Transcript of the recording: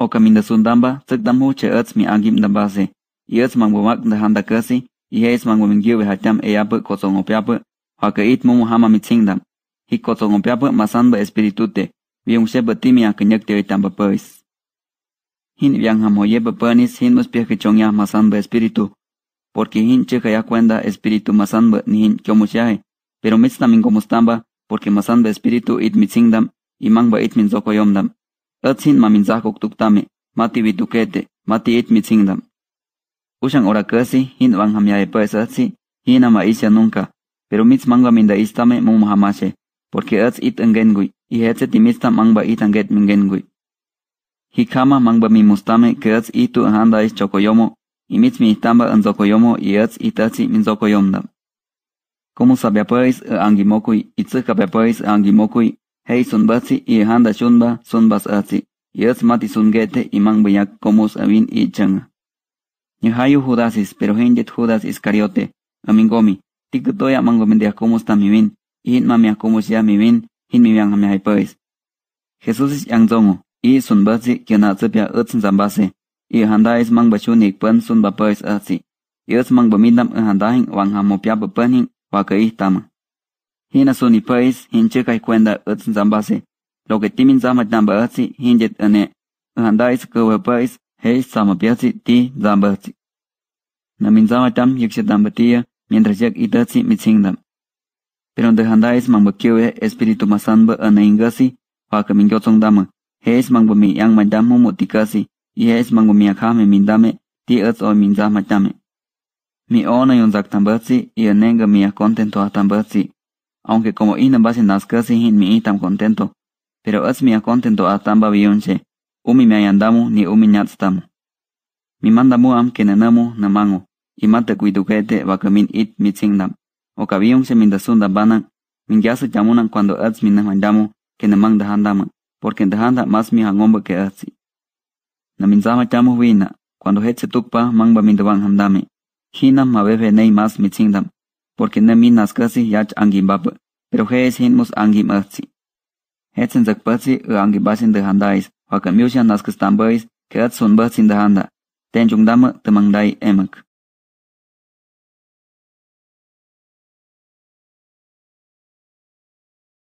o caminda sundamba, tsetamu che ets mi angim dambase, y ets manguamak de handa kasi, y es manguamingiu behatam eapu kotongopiapu, o ke it mumu hama mi tsingdam, hi kotongopiapu masamba espiritute, viung sepa timi akanyakte itamba pois. Hin viang hamo yepa pernis, hin muspiake chongya masamba espiritu, porque hin cheka ya cuenta espiritu masamba ni hin kyomushiahe, pero mitzna mingomustamba, porque masamba espiritu it mi tsingdam, y mangba it min zokoyomdam. Îți hin mamin sahkuk mati vitukete, mati itmitzingdam. Usan ora kasi, hin van hamia epaesatsi, hin ama isia nunca, pero mitz manga minda istame mum hamashe, porque ats it angengui, y hetse timista mangba it anget mingengui. Hikama mangba mi mustame, que ats itu handa is chocoyomo, i mitz mi istamba en zocoyomo, i ats itatsi min zocoyomdam. Como sabiapais angimokui, itzika beapais angimokui, Hei sun batsi i handa shunba sun bas atsi. Yats mati sun gete i mang bayak komus avin i chang. Nihayu judasis, pero hinjet judas iskariote. Amingomi, tikutoya mango mendia komus tam mivin. Ihin mami akumus ya mivin, hin mi biang hamia hipois. Jesus is yang zongo, i sun batsi kiona tsepia utsin zambase. I handa is mang bachuni pen sun bapois atsi. Yats mang bamindam i handahin wang hamopia bapenin wakai tamang hina suni pais hin chikai kwenda ats zambase lo ke timin zama damba atsi hin jet ane handais ke we pais he sama piatsi ti zamba atsi na min zama tam yekse damba tia mientras yak itatsi mitsingda pero de handais mamba kiwe espiritu masanba ane ingasi pa ka min gotsong dama he es mangbo mi yang ma damu motikasi y es mangbo mi akame min dame ti ats o min zama tame mi ona yon zak tambatsi y anenga mi akontento a aunque como ina basen naskasi hin mi tan contento, pero es mi contento a tan umi me ayandamu ni umi nyatstamu. Mi manda muam que nenamu namangu, y mate cuiduquete vakamin it mi O o cabionche mindasunda banan, min se chamunan cuando es mi namandamu que nemang dahandamu, porque dahanda más mi hangomba que así. Naminzama chamu vina, cuando hetse tukpa mangba mindaban handame, hinam mabebe nei mas mi porque nä min naskäsi yach angimbapä, pero je'is jin'mus angimäjtsi. Jet'se de ä angimbasi ndäjanda'is, wa'kä myusya'm naskästämpä'is que ät sunpäjtsi ndäjanda. Tentyumdamä te-mangdai emak.